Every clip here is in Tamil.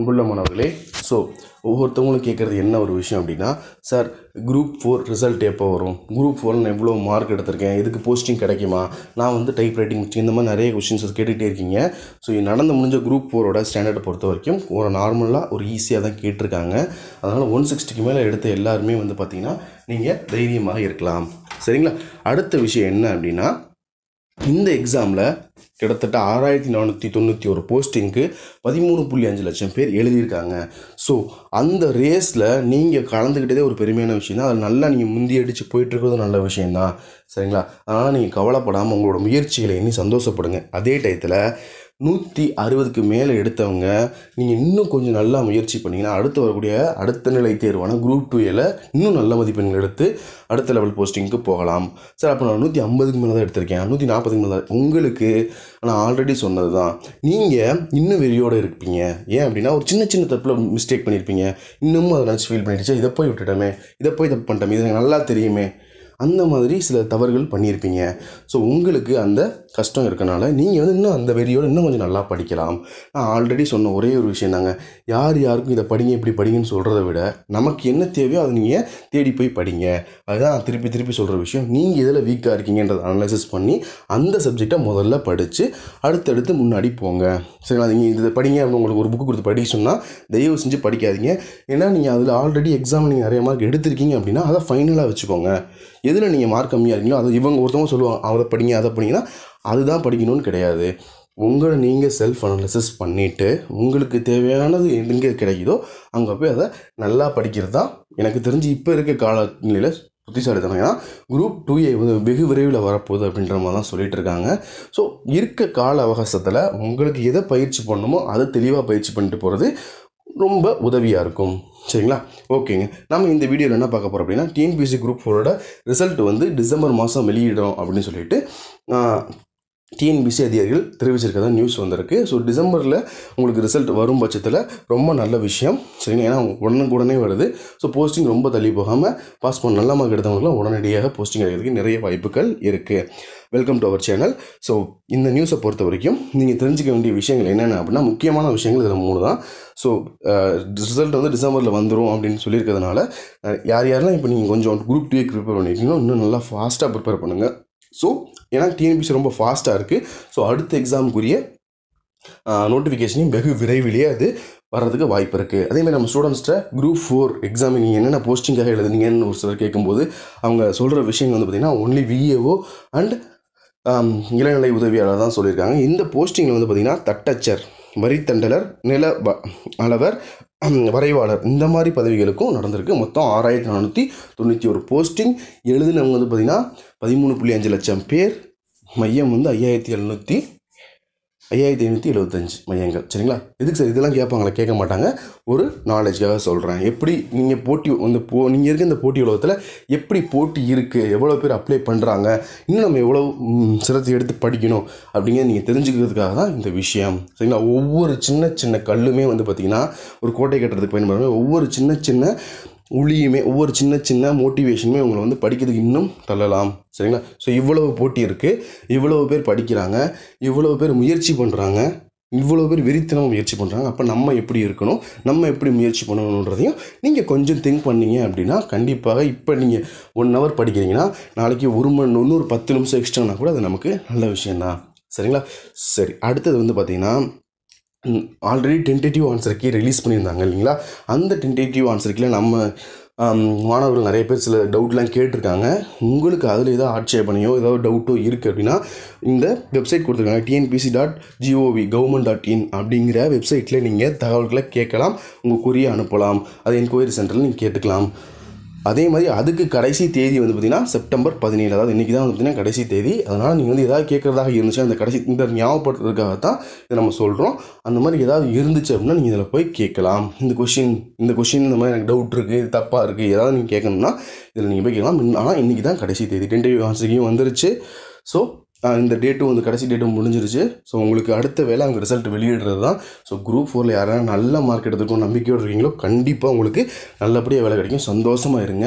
அன்புள்ள மாணவர்களே ஸோ ஒவ்வொருத்தவங்களும் கேட்குறது என்ன ஒரு விஷயம் அப்படின்னா சார் குரூப் ஃபோர் ரிசல்ட் எப்போ வரும் குரூப் ஃபோர் நான் எவ்வளோ மார்க் எடுத்திருக்கேன் இதுக்கு போஸ்டிங் கிடைக்குமா நான் வந்து டைப் ரைட்டிங் இந்த மாதிரி நிறைய கொஷின்ஸ் கேட்டுகிட்டே இருக்கீங்க ஸோ நடந்து முடிஞ்ச குரூப் ஃபோரோட ஸ்டாண்டர்டை பொறுத்த வரைக்கும் ஒரு நார்மலாக ஒரு ஈஸியாக தான் கேட்டிருக்காங்க அதனால் ஒன் சிக்ஸ்டிக்கு மேலே எடுத்த எல்லாருமே வந்து பார்த்திங்கன்னா நீங்கள் தைரியமாக இருக்கலாம் சரிங்களா அடுத்த விஷயம் என்ன அப்படின்னா இந்த எக்ஸாமில் கிட்டத்தட்ட ஆறாயிரத்தி நானூற்றி தொண்ணூற்றி ஒரு போஸ்டிங்க்கு பதிமூணு புள்ளி அஞ்சு லட்சம் பேர் எழுதியிருக்காங்க ஸோ அந்த ரேஸில் நீங்கள் கலந்துக்கிட்டதே ஒரு பெருமையான விஷயம் தான் அதில் நல்லா நீங்கள் முந்தி அடித்து போயிட்டுருக்கிறது நல்ல விஷயந்தான் சரிங்களா அதனால் நீங்கள் கவலைப்படாமல் உங்களோட முயற்சிகளை இனி சந்தோஷப்படுங்க அதே டயத்தில் நூற்றி அறுபதுக்கு மேலே எடுத்தவங்க நீங்கள் இன்னும் கொஞ்சம் நல்லா முயற்சி பண்ணிங்கன்னா அடுத்து வரக்கூடிய அடுத்த நிலை தேர்வான குரூப் டூயில் இன்னும் நல்ல மதிப்பெண்கள் எடுத்து அடுத்த லெவல் போஸ்டிங்க்கு போகலாம் சார் அப்போ நான் நூற்றி ஐம்பதுக்கு மேலே தான் எடுத்திருக்கேன் நூற்றி நாற்பதுக்கு மேலே தான் உங்களுக்கு நான் ஆல்ரெடி சொன்னது தான் நீங்கள் இன்னும் வெறியோடு இருப்பீங்க ஏன் அப்படின்னா ஒரு சின்ன சின்ன தப்பில் மிஸ்டேக் பண்ணியிருப்பீங்க இன்னமும் அதை நினச்சி ஃபீல் பண்ணிடுச்சு இதை போய் விட்டுட்டோமே இதை போய் தப்பு பண்ணிட்டோமே இது எனக்கு நல்லா தெரியுமே அந்த மாதிரி சில தவறுகள் பண்ணியிருப்பீங்க ஸோ உங்களுக்கு அந்த கஷ்டம் இருக்கனால நீங்கள் வந்து இன்னும் அந்த வெறியோடு இன்னும் கொஞ்சம் நல்லா படிக்கலாம் நான் ஆல்ரெடி சொன்ன ஒரே ஒரு விஷயம் தாங்க யார் யாருக்கும் இதை படிங்க இப்படி படிங்கன்னு சொல்கிறத விட நமக்கு என்ன தேவையோ அதை நீங்கள் தேடி போய் படிங்க அதுதான் நான் திருப்பி திருப்பி சொல்கிற விஷயம் நீங்கள் இதில் வீக்காக இருக்கீங்கன்றதை அனலைசிஸ் பண்ணி அந்த சப்ஜெக்டை முதல்ல படித்து அடுத்தடுத்து முன்னாடி போங்க சரிங்களா நீங்கள் இதை படிங்க உங்களுக்கு ஒரு புக்கு கொடுத்து படி சொன்னால் தயவு செஞ்சு படிக்காதீங்க ஏன்னா நீங்கள் அதில் ஆல்ரெடி எக்ஸாம் நீங்கள் நிறைய மார்க் எடுத்திருக்கீங்க அப்படின்னா அதை ஃபைனலாக வச்சுக்கோங்க எதில் நீங்கள் மார்க் கம்மியாக இருக்கீங்களோ அதை இவங்க ஒருத்தவங்க சொல்லுவாங்க அதை படிங்க அதை படிங்கன்னா அதுதான் படிக்கணும்னு கிடையாது உங்களை நீங்கள் செல்ஃப் அனாலிசிஸ் பண்ணிவிட்டு உங்களுக்கு தேவையானது எங்கே கிடைக்குதோ அங்கே போய் அதை நல்லா படிக்கிறது தான் எனக்கு தெரிஞ்சு இப்போ இருக்க காலநிலையில் புத்திசாலித்தனம் ஏன்னா குரூப் டூ ஏ வெகு விரைவில் வரப்போகுது அப்படின்ற மாதிரி தான் சொல்லிட்டு இருக்காங்க ஸோ இருக்க கால அவகாசத்தில் உங்களுக்கு எதை பயிற்சி பண்ணணுமோ அதை தெளிவாக பயிற்சி பண்ணிட்டு போகிறது ரொம்ப உதவியாக இருக்கும் சரிங்களா ஓகேங்க நம்ம இந்த வீடியோவில் என்ன பார்க்க போகிறோம் அப்படின்னா டிஎன்பிசி குரூப் ஃபோரோட ரிசல்ட் வந்து டிசம்பர் மாதம் வெளியிடும் அப்படின்னு சொல்லிட்டு டிஎன்பிசி அதிகாரிகள் தான் நியூஸ் வந்திருக்கு ஸோ டிசம்பரில் உங்களுக்கு ரிசல்ட் வரும் பட்சத்தில் ரொம்ப நல்ல விஷயம் சரிங்க ஏன்னா உடனுக்கு உடனே வருது ஸோ போஸ்டிங் ரொம்ப தள்ளி போகாமல் பாஸ் பண்ண நல்ல மார்க் எடுத்தவங்களாம் உடனடியாக போஸ்டிங் ஆகிறதுக்கு நிறைய வாய்ப்புகள் இருக்குது welcome to our channel so இந்த நியூஸை பொறுத்த வரைக்கும் நீங்கள் தெரிஞ்சிக்க வேண்டிய விஷயங்கள் என்னென்ன அப்படின்னா முக்கியமான விஷயங்கள் இதில் மூணு தான் ஸோ ரிசல்ட் வந்து டிசம்பரில் வந்துடும் அப்படின்னு சொல்லியிருக்கிறதுனால யார் யாரெல்லாம் இப்போ நீங்கள் கொஞ்சம் குரூப் டூ ப்ரிப்பேர் பண்ணிட்டீங்கன்னா இன்னும் நல்லா ஃபாஸ்ட்டாக ப்ரிப்பேர் பண்ணுங்கள் ஸோ ஏன்னா டிஎன்பிசி ரொம்ப ஃபாஸ்ட்டாக இருக்குது ஸோ அடுத்த எக்ஸாமுக்குரிய நோட்டிஃபிகேஷனையும் வெகு விரைவிலேயே அது வர்றதுக்கு வாய்ப்பு இருக்குது அதேமாதிரி நம்ம ஸ்டூடெண்ட்ஸ்கிட்ட குரூப் ஃபோர் எக்ஸாம் நீங்கள் என்னென்ன போஸ்டிங்காக எழுதுனீங்கன்னு ஒரு சிலர் கேட்கும்போது அவங்க சொல்கிற விஷயங்கள் வந்து பார்த்திங்கன்னா ஒன்லி விஏஓ அண்ட் இளநிலை உதவியாளர் தான் சொல்லியிருக்காங்க இந்த போஸ்டிங்கில் வந்து பார்த்திங்கன்னா தட்டச்சர் வரித்தண்டலர் நில அளவர் வரைவாளர் இந்த மாதிரி பதவிகளுக்கும் நடந்திருக்கு மொத்தம் ஆறாயிரத்தி நானூற்றி தொண்ணூற்றி ஒரு போஸ்டிங் எழுதுனவங்க வந்து பார்த்திங்கன்னா பதிமூணு புள்ளி அஞ்சு லட்சம் பேர் மையம் வந்து ஐயாயிரத்தி எழுநூற்றி ஐயாயிரத்தி ஐநூற்றி எழுபத்தஞ்சு மையங்கள் சரிங்களா எதுக்கு சார் இதெல்லாம் கேட்பாங்களா கேட்க மாட்டாங்க ஒரு நாலேஜ்க்காக சொல்கிறேன் எப்படி நீங்கள் போட்டி இந்த போ நீங்கள் இருக்க இந்த போட்டி உலகத்தில் எப்படி போட்டி இருக்குது எவ்வளோ பேர் அப்ளை பண்ணுறாங்க இன்னும் நம்ம எவ்வளோ சிரத்தை எடுத்து படிக்கணும் அப்படிங்கிறத நீங்கள் தெரிஞ்சுக்கிறதுக்காக தான் இந்த விஷயம் சரிங்களா ஒவ்வொரு சின்ன சின்ன கல்லுமே வந்து பார்த்திங்கன்னா ஒரு கோட்டை கட்டுறதுக்கு பயன்படுற ஒவ்வொரு சின்ன சின்ன ஒளியுமே ஒவ்வொரு சின்ன சின்ன மோட்டிவேஷனுமே உங்களை வந்து படிக்கிறதுக்கு இன்னும் தள்ளலாம் சரிங்களா ஸோ இவ்வளவு போட்டி இருக்குது இவ்வளவு பேர் படிக்கிறாங்க இவ்வளவு பேர் முயற்சி பண்ணுறாங்க இவ்வளோ பேர் வெறித்தனமாக முயற்சி பண்ணுறாங்க அப்போ நம்ம எப்படி இருக்கணும் நம்ம எப்படி முயற்சி பண்ணணுன்றதையும் நீங்கள் கொஞ்சம் திங்க் பண்ணீங்க அப்படின்னா கண்டிப்பாக இப்போ நீங்கள் ஒன் ஹவர் படிக்கிறீங்கன்னா நாளைக்கு ஒரு மணி ஒன்று ஒரு பத்து நிமிஷம் எக்ஸ்ட்ரானா கூட அது நமக்கு நல்ல விஷயந்தான் சரிங்களா சரி அடுத்தது வந்து பார்த்திங்கன்னா already tentative answer key release பண்ணியிருந்தாங்க இல்லைங்களா அந்த டென்டேட்டிவ் ஆன்சர் கீழே நம்ம மாணவர்கள் நிறைய பேர் சில டவுட்லாம் கேட்டிருக்காங்க உங்களுக்கு அதில் ஏதாவது ஆட்சேபனையோ ஏதாவது டவுட்டோ இருக்குது அப்படின்னா இந்த வெப்சைட் கொடுத்துருக்காங்க TNPSC dot GOV government dot in அப்படிங்கிற வெப்சைட்டில் நீங்கள் தகவல்களை கேட்கலாம் உங்கள் குறியை அனுப்பலாம் அது என்கொயரி சென்டரில் நீங்கள் கேட்டுக்கலாம் அதே மாதிரி அதுக்கு கடைசி தேதி வந்து பார்த்திங்கன்னா செப்டம்பர் பதினேழு அதாவது இன்றைக்கி தான் வந்து பார்த்திங்கன்னா கடைசி தேதி அதனால் நீங்கள் வந்து எதாவது கேட்குறதாக இருந்துச்சு அந்த கடைசி இந்த ஞாபகப்படுத்துறதுக்காக தான் இதை நம்ம சொல்கிறோம் அந்த மாதிரி ஏதாவது இருந்துச்சு அப்படின்னா நீங்கள் இதில் போய் கேட்கலாம் இந்த கொஷின் இந்த கொஷின் இந்த மாதிரி எனக்கு டவுட் இருக்குது இது தப்பாக இருக்குது ஏதாவது நீங்கள் கேட்கணும்னா இதில் நீங்கள் போய் கேட்கலாம் ஆனால் இன்றைக்கி தான் கடைசி தேதி டென்டேவ் ஆன்சரிக்கையும் வந்துருச்சு ஸோ இந்த டேட்டும் வந்து கடைசி டேட்டும் முடிஞ்சிருச்சு ஸோ உங்களுக்கு அடுத்த வேலை அவங்க ரிசல்ட் வெளியிடுறது தான் ஸோ குரூப் ஃபோரில் யாராவது நல்ல மார்க் எடுத்துக்கோ நம்பிக்கையோடு இருக்கீங்களோ கண்டிப்பாக உங்களுக்கு நல்லபடியாக வேலை கிடைக்கும் சந்தோஷமாக இருங்க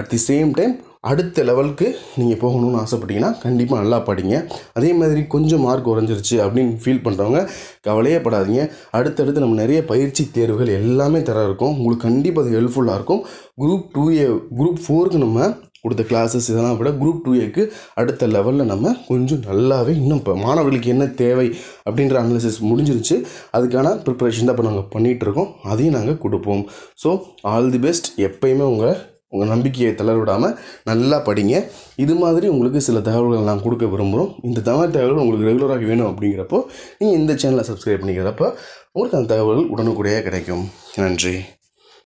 அட் தி சேம் டைம் அடுத்த லெவலுக்கு நீங்கள் போகணும்னு ஆசைப்பட்டீங்கன்னா கண்டிப்பாக நல்லா படிங்க அதே மாதிரி கொஞ்சம் மார்க் குறைஞ்சிருச்சு அப்படின்னு ஃபீல் பண்ணுறவங்க கவலையே படாதீங்க அடுத்தடுத்து நம்ம நிறைய பயிற்சி தேர்வுகள் எல்லாமே தர இருக்கும் உங்களுக்கு கண்டிப்பாக அது ஹெல்ப்ஃபுல்லாக இருக்கும் குரூப் டூ ஏ குரூப் ஃபோருக்கு நம்ம கொடுத்த கிளாஸஸ் இதெல்லாம் விட குரூப் டூ ஏக்கு அடுத்த லெவலில் நம்ம கொஞ்சம் நல்லாவே இன்னும் இப்போ மாணவர்களுக்கு என்ன தேவை அப்படின்ற அனாலிசிஸ் முடிஞ்சிருச்சு அதுக்கான ப்ரிப்பரேஷன் தான் இப்போ நாங்கள் பண்ணிகிட்ருக்கோம் அதையும் நாங்கள் கொடுப்போம் ஸோ ஆல் தி பெஸ்ட் எப்பயுமே உங்கள் உங்கள் நம்பிக்கையை தளர்விடாமல் நல்லா படிங்க இது மாதிரி உங்களுக்கு சில தகவல்கள் நான் கொடுக்க விரும்புகிறோம் இந்த தகவல் தகவல்கள் உங்களுக்கு ரெகுலராக வேணும் அப்படிங்கிறப்போ நீங்கள் இந்த சேனலை சப்ஸ்கிரைப் பண்ணிக்கிறப்போ உங்களுக்கு அந்த தகவல்கள் உடனுக்குடையாக கிடைக்கும் நன்றி